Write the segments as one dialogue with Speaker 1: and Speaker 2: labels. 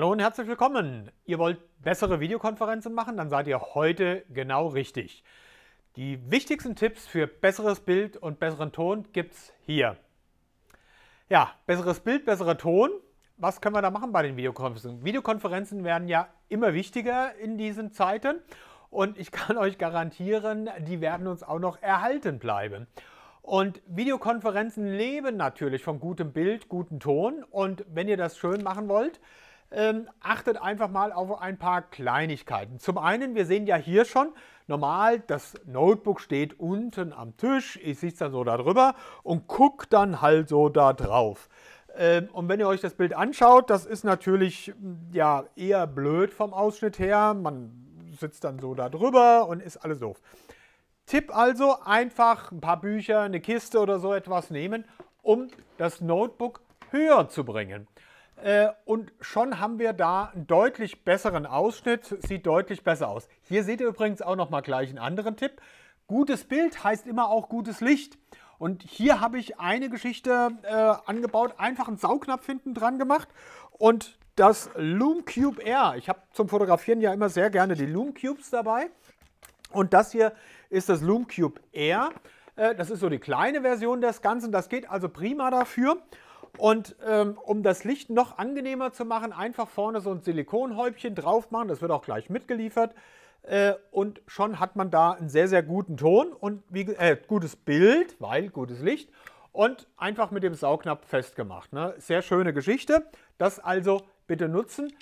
Speaker 1: Hallo und herzlich willkommen. Ihr wollt bessere Videokonferenzen machen, dann seid ihr heute genau richtig. Die wichtigsten Tipps für besseres Bild und besseren Ton gibt's hier. Ja, besseres Bild, besserer Ton. Was können wir da machen bei den Videokonferenzen? Videokonferenzen werden ja immer wichtiger in diesen Zeiten und ich kann euch garantieren, die werden uns auch noch erhalten bleiben. Und Videokonferenzen leben natürlich von gutem Bild, gutem Ton und wenn ihr das schön machen wollt, ähm, achtet einfach mal auf ein paar Kleinigkeiten. Zum einen, wir sehen ja hier schon, normal, das Notebook steht unten am Tisch, ich sitze dann so da drüber und gucke dann halt so da drauf. Ähm, und wenn ihr euch das Bild anschaut, das ist natürlich mm, ja eher blöd vom Ausschnitt her. Man sitzt dann so da drüber und ist alles doof. Tipp also, einfach ein paar Bücher, eine Kiste oder so etwas nehmen, um das Notebook höher zu bringen. Äh, und schon haben wir da einen deutlich besseren Ausschnitt, sieht deutlich besser aus. Hier seht ihr übrigens auch noch mal gleich einen anderen Tipp. Gutes Bild heißt immer auch gutes Licht. Und hier habe ich eine Geschichte äh, angebaut, einfach einen Saugnapf hinten dran gemacht und das Loom Cube Air. Ich habe zum Fotografieren ja immer sehr gerne die Loom Cubes dabei. Und das hier ist das Loom Cube Air. Äh, das ist so die kleine Version des Ganzen. Das geht also prima dafür. Und ähm, um das Licht noch angenehmer zu machen, einfach vorne so ein Silikonhäubchen drauf machen. Das wird auch gleich mitgeliefert. Äh, und schon hat man da einen sehr, sehr guten Ton und wie, äh, gutes Bild, weil gutes Licht. Und einfach mit dem Saugnapf festgemacht. Ne? Sehr schöne Geschichte. Das also bitte nutzen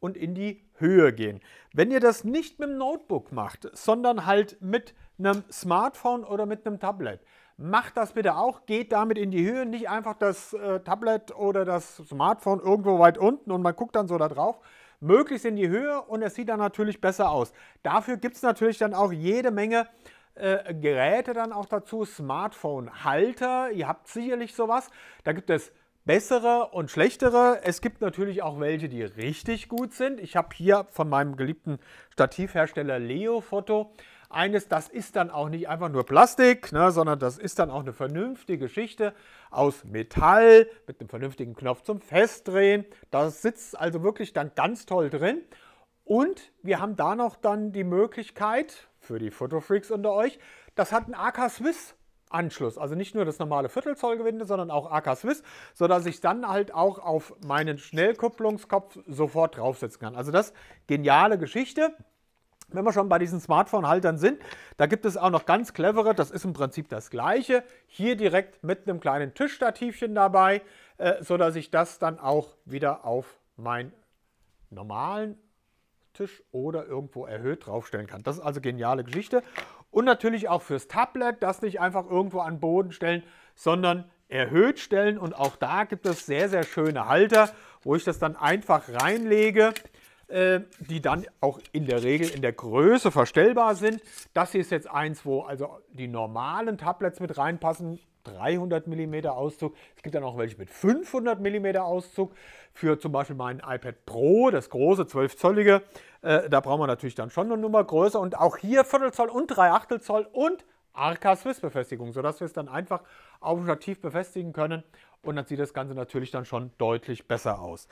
Speaker 1: und in die Höhe gehen. Wenn ihr das nicht mit dem Notebook macht, sondern halt mit einem Smartphone oder mit einem Tablet, Macht das bitte auch, geht damit in die Höhe, nicht einfach das äh, Tablet oder das Smartphone irgendwo weit unten und man guckt dann so da drauf. Möglichst in die Höhe und es sieht dann natürlich besser aus. Dafür gibt es natürlich dann auch jede Menge äh, Geräte dann auch dazu, Smartphone-Halter, ihr habt sicherlich sowas. Da gibt es bessere und schlechtere. Es gibt natürlich auch welche, die richtig gut sind. Ich habe hier von meinem geliebten Stativhersteller Leo Foto eines, das ist dann auch nicht einfach nur Plastik, ne, sondern das ist dann auch eine vernünftige Geschichte aus Metall mit einem vernünftigen Knopf zum Festdrehen. Das sitzt also wirklich dann ganz toll drin. Und wir haben da noch dann die Möglichkeit, für die Fotofreaks unter euch, das hat einen AK Swiss Anschluss. Also nicht nur das normale Viertelzollgewinde, sondern auch AK Swiss, sodass ich dann halt auch auf meinen Schnellkupplungskopf sofort draufsetzen kann. Also das geniale Geschichte. Wenn wir schon bei diesen Smartphone-Haltern sind, da gibt es auch noch ganz clevere, das ist im Prinzip das gleiche. Hier direkt mit einem kleinen Tischstativchen dabei, äh, sodass ich das dann auch wieder auf meinen normalen Tisch oder irgendwo erhöht draufstellen kann. Das ist also geniale Geschichte. Und natürlich auch fürs Tablet, das nicht einfach irgendwo an Boden stellen, sondern erhöht stellen. Und auch da gibt es sehr, sehr schöne Halter, wo ich das dann einfach reinlege. Äh, die dann auch in der Regel in der Größe verstellbar sind. Das hier ist jetzt eins, wo also die normalen Tablets mit reinpassen. 300 mm Auszug. Es gibt dann auch welche mit 500 mm Auszug. Für zum Beispiel mein iPad Pro, das große 12-zollige, äh, da brauchen wir natürlich dann schon eine Nummer größer. Und auch hier Viertel Zoll und 3 Achtel Zoll und Arca Swiss Befestigung, sodass wir es dann einfach auf dem Stativ befestigen können. Und dann sieht das Ganze natürlich dann schon deutlich besser aus.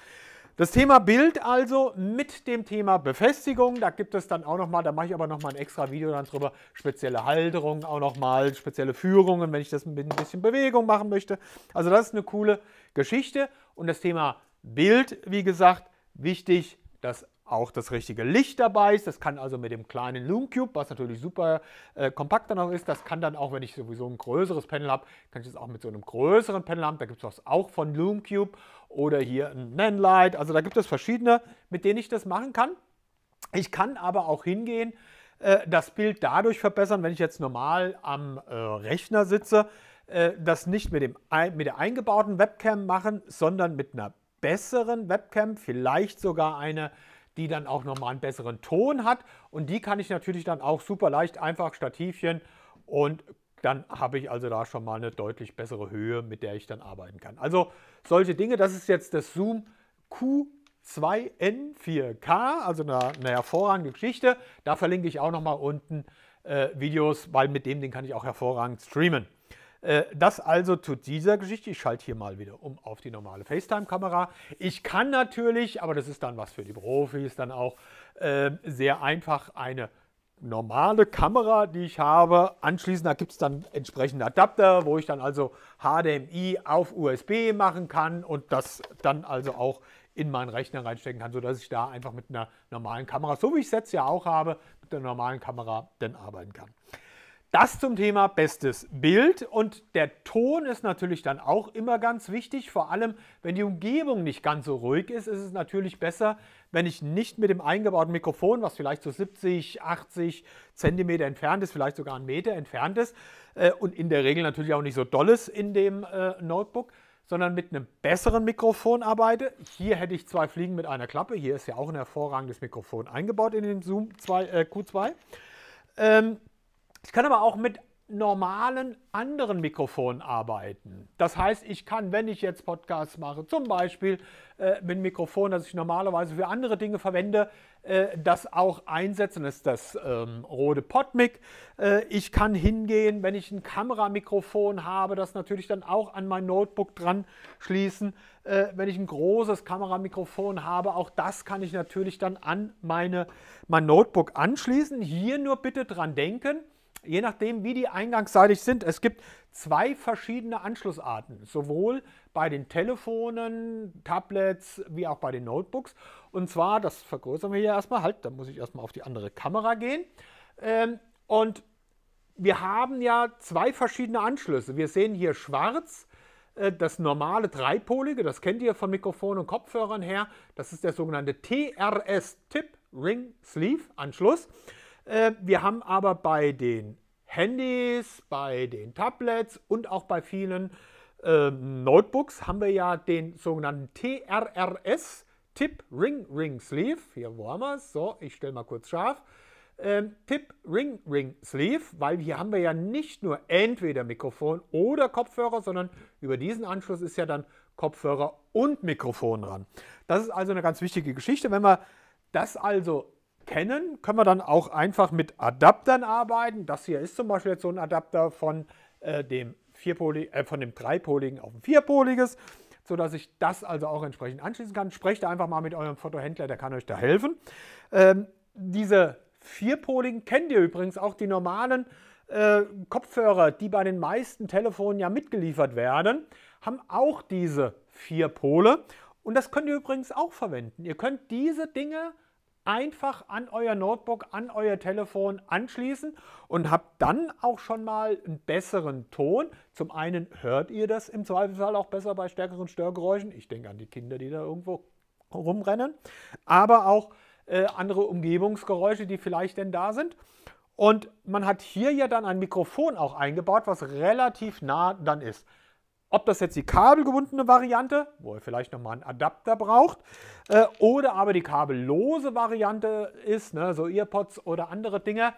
Speaker 1: Das Thema Bild also mit dem Thema Befestigung, da gibt es dann auch nochmal, da mache ich aber nochmal ein extra Video dann drüber, spezielle Halterungen auch nochmal, spezielle Führungen, wenn ich das mit ein bisschen Bewegung machen möchte. Also das ist eine coole Geschichte und das Thema Bild, wie gesagt, wichtig, das auch das richtige Licht dabei ist. Das kann also mit dem kleinen Loom Cube, was natürlich super äh, kompakt dann auch ist, das kann dann auch, wenn ich sowieso ein größeres Panel habe, kann ich das auch mit so einem größeren Panel haben. Da gibt es was auch von Loom Cube oder hier ein Nanlight. Also da gibt es verschiedene, mit denen ich das machen kann. Ich kann aber auch hingehen, äh, das Bild dadurch verbessern, wenn ich jetzt normal am äh, Rechner sitze, äh, das nicht mit, dem, mit der eingebauten Webcam machen, sondern mit einer besseren Webcam, vielleicht sogar eine die dann auch nochmal einen besseren Ton hat. Und die kann ich natürlich dann auch super leicht einfach Stativchen und dann habe ich also da schon mal eine deutlich bessere Höhe, mit der ich dann arbeiten kann. Also solche Dinge, das ist jetzt das Zoom Q2N4K, also eine, eine hervorragende Geschichte. Da verlinke ich auch nochmal unten äh, Videos, weil mit dem den kann ich auch hervorragend streamen. Äh, das also zu dieser Geschichte. Ich schalte hier mal wieder um auf die normale FaceTime-Kamera. Ich kann natürlich, aber das ist dann was für die Profis, dann auch äh, sehr einfach eine normale Kamera, die ich habe. Anschließend, da gibt es dann entsprechende Adapter, wo ich dann also HDMI auf USB machen kann und das dann also auch in meinen Rechner reinstecken kann, sodass ich da einfach mit einer normalen Kamera, so wie ich es jetzt ja auch habe, mit einer normalen Kamera dann arbeiten kann. Das zum Thema bestes Bild und der Ton ist natürlich dann auch immer ganz wichtig, vor allem wenn die Umgebung nicht ganz so ruhig ist, ist es natürlich besser, wenn ich nicht mit dem eingebauten Mikrofon, was vielleicht so 70, 80 Zentimeter entfernt ist, vielleicht sogar einen Meter entfernt ist äh, und in der Regel natürlich auch nicht so doll ist in dem äh, Notebook, sondern mit einem besseren Mikrofon arbeite. Hier hätte ich zwei Fliegen mit einer Klappe, hier ist ja auch ein hervorragendes Mikrofon eingebaut in den Zoom 2, äh, Q2. Ähm, ich kann aber auch mit normalen anderen Mikrofonen arbeiten. Das heißt, ich kann, wenn ich jetzt Podcasts mache, zum Beispiel äh, mit einem Mikrofon, das ich normalerweise für andere Dinge verwende, äh, das auch einsetzen. Das ist das ähm, Rode Podmic. Äh, ich kann hingehen, wenn ich ein Kameramikrofon habe, das natürlich dann auch an mein Notebook dran schließen. Äh, wenn ich ein großes Kameramikrofon habe, auch das kann ich natürlich dann an meine, mein Notebook anschließen. Hier nur bitte dran denken, je nachdem, wie die eingangsseitig sind. Es gibt zwei verschiedene Anschlussarten, sowohl bei den Telefonen, Tablets, wie auch bei den Notebooks. Und zwar, das vergrößern wir hier erstmal, halt, da muss ich erstmal auf die andere Kamera gehen. Ähm, und wir haben ja zwei verschiedene Anschlüsse. Wir sehen hier schwarz äh, das normale dreipolige, das kennt ihr von Mikrofonen und Kopfhörern her. Das ist der sogenannte TRS-Tip Ring Sleeve Anschluss. Äh, wir haben aber bei den Handys, bei den Tablets und auch bei vielen äh, Notebooks haben wir ja den sogenannten TRRS, Tip Ring Ring Sleeve. Hier wo haben wir es. So, ich stelle mal kurz scharf. Ähm, Tip Ring Ring Sleeve, weil hier haben wir ja nicht nur entweder Mikrofon oder Kopfhörer, sondern über diesen Anschluss ist ja dann Kopfhörer und Mikrofon dran. Das ist also eine ganz wichtige Geschichte. Wenn wir das also kennen, können wir dann auch einfach mit Adaptern arbeiten. Das hier ist zum Beispiel jetzt so ein Adapter von, äh, dem, Vierpoli äh, von dem dreipoligen auf ein vierpoliges, sodass ich das also auch entsprechend anschließen kann. Sprecht einfach mal mit eurem Fotohändler, der kann euch da helfen. Ähm, diese vierpoligen kennt ihr übrigens auch die normalen äh, Kopfhörer, die bei den meisten Telefonen ja mitgeliefert werden, haben auch diese vier Pole. Und das könnt ihr übrigens auch verwenden. Ihr könnt diese Dinge einfach an euer Notebook, an euer Telefon anschließen und habt dann auch schon mal einen besseren Ton. Zum einen hört ihr das im Zweifelsfall auch besser bei stärkeren Störgeräuschen. Ich denke an die Kinder, die da irgendwo rumrennen, aber auch äh, andere Umgebungsgeräusche, die vielleicht denn da sind. Und man hat hier ja dann ein Mikrofon auch eingebaut, was relativ nah dann ist. Ob das jetzt die kabelgebundene Variante, wo ihr vielleicht nochmal einen Adapter braucht, äh, oder aber die kabellose Variante ist, ne, so Earpods oder andere Dinge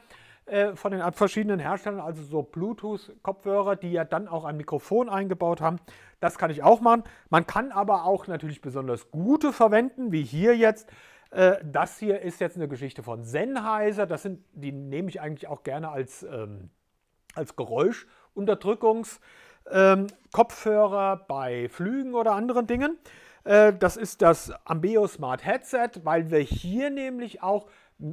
Speaker 1: äh, von den verschiedenen Herstellern, also so Bluetooth-Kopfhörer, die ja dann auch ein Mikrofon eingebaut haben. Das kann ich auch machen. Man kann aber auch natürlich besonders gute verwenden, wie hier jetzt. Äh, das hier ist jetzt eine Geschichte von Sennheiser. Das sind, die nehme ich eigentlich auch gerne als, ähm, als Geräuschunterdrückungs- ähm, Kopfhörer bei Flügen oder anderen Dingen. Äh, das ist das Ambeo Smart Headset, weil wir hier nämlich auch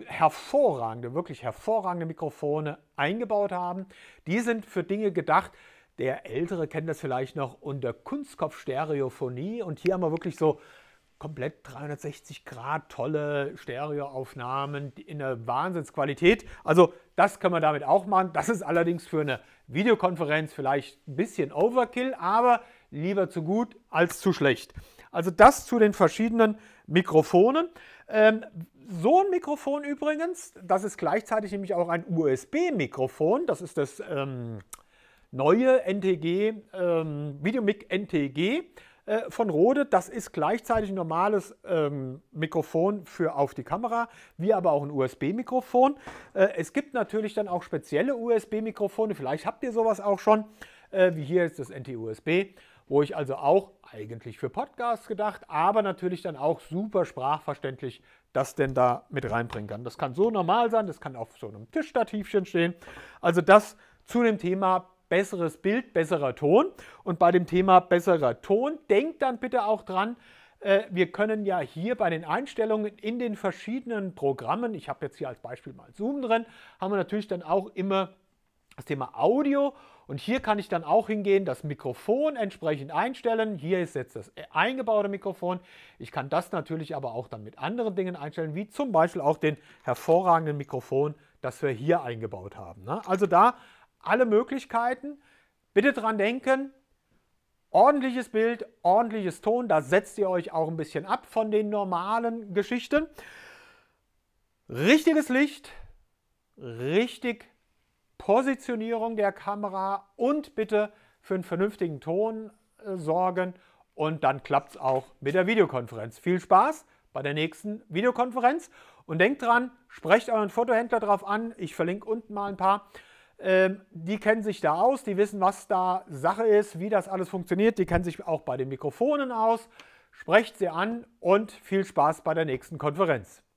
Speaker 1: hervorragende, wirklich hervorragende Mikrofone eingebaut haben. Die sind für Dinge gedacht, der Ältere kennt das vielleicht noch unter Kunstkopf-Stereophonie und hier haben wir wirklich so komplett 360 Grad tolle Stereoaufnahmen in der Wahnsinnsqualität. Also das kann man damit auch machen. Das ist allerdings für eine Videokonferenz vielleicht ein bisschen Overkill, aber lieber zu gut als zu schlecht. Also das zu den verschiedenen Mikrofonen. Ähm, so ein Mikrofon übrigens, das ist gleichzeitig nämlich auch ein USB-Mikrofon. Das ist das ähm, neue NTG, ähm, Videomic NTG. Äh, von Rode. Das ist gleichzeitig ein normales ähm, Mikrofon für auf die Kamera, wie aber auch ein USB-Mikrofon. Äh, es gibt natürlich dann auch spezielle USB-Mikrofone, vielleicht habt ihr sowas auch schon, äh, wie hier ist das NT-USB, wo ich also auch eigentlich für Podcasts gedacht, aber natürlich dann auch super sprachverständlich das denn da mit reinbringen kann. Das kann so normal sein, das kann auf so einem Tischstativchen stehen. Also das zu dem Thema besseres Bild, besserer Ton. Und bei dem Thema besserer Ton, denkt dann bitte auch dran, äh, wir können ja hier bei den Einstellungen in den verschiedenen Programmen, ich habe jetzt hier als Beispiel mal Zoom drin, haben wir natürlich dann auch immer das Thema Audio und hier kann ich dann auch hingehen, das Mikrofon entsprechend einstellen. Hier ist jetzt das äh, eingebaute Mikrofon. Ich kann das natürlich aber auch dann mit anderen Dingen einstellen, wie zum Beispiel auch den hervorragenden Mikrofon, das wir hier eingebaut haben. Ne? Also da alle Möglichkeiten. Bitte dran denken, ordentliches Bild, ordentliches Ton, da setzt ihr euch auch ein bisschen ab von den normalen Geschichten. Richtiges Licht, richtig Positionierung der Kamera und bitte für einen vernünftigen Ton äh, sorgen und dann klappt es auch mit der Videokonferenz. Viel Spaß bei der nächsten Videokonferenz und denkt dran, sprecht euren Fotohändler drauf an. Ich verlinke unten mal ein paar. Ähm, die kennen sich da aus, die wissen, was da Sache ist, wie das alles funktioniert. Die kennen sich auch bei den Mikrofonen aus. Sprecht sie an und viel Spaß bei der nächsten Konferenz.